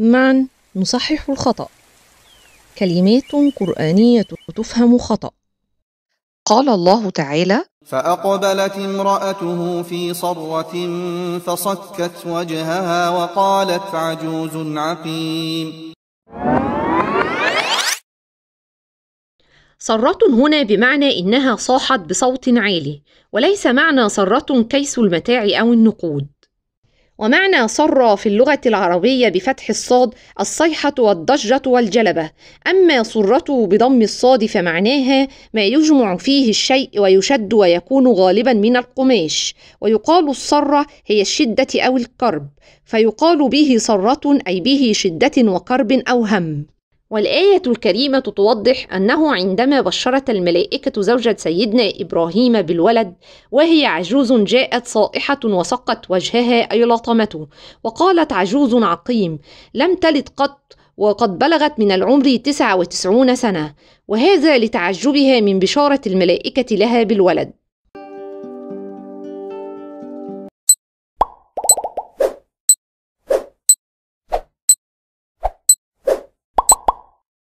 معا نصحح الخطأ كلمات قرآنية تفهم خطأ قال الله تعالى فأقبلت امرأته في صرة فصكت وجهها وقالت عجوز عقيم صرة هنا بمعنى إنها صاحت بصوت عالي وليس معنى صرة كيس المتاع أو النقود ومعنى صر في اللغة العربية بفتح الصاد الصيحة والضجة والجلبة أما صرته بضم الصاد فمعناها ما يجمع فيه الشيء ويشد ويكون غالبا من القماش ويقال الصرة هي الشدة أو الكرب فيقال به صرة أي به شدة وكرب أو هم والآية الكريمة توضح أنه عندما بشرت الملائكة زوجة سيدنا إبراهيم بالولد وهي عجوز جاءت صائحة وسقت وجهها أي لطمته وقالت عجوز عقيم لم تلد قط وقد بلغت من العمر 99 سنة وهذا لتعجبها من بشارة الملائكة لها بالولد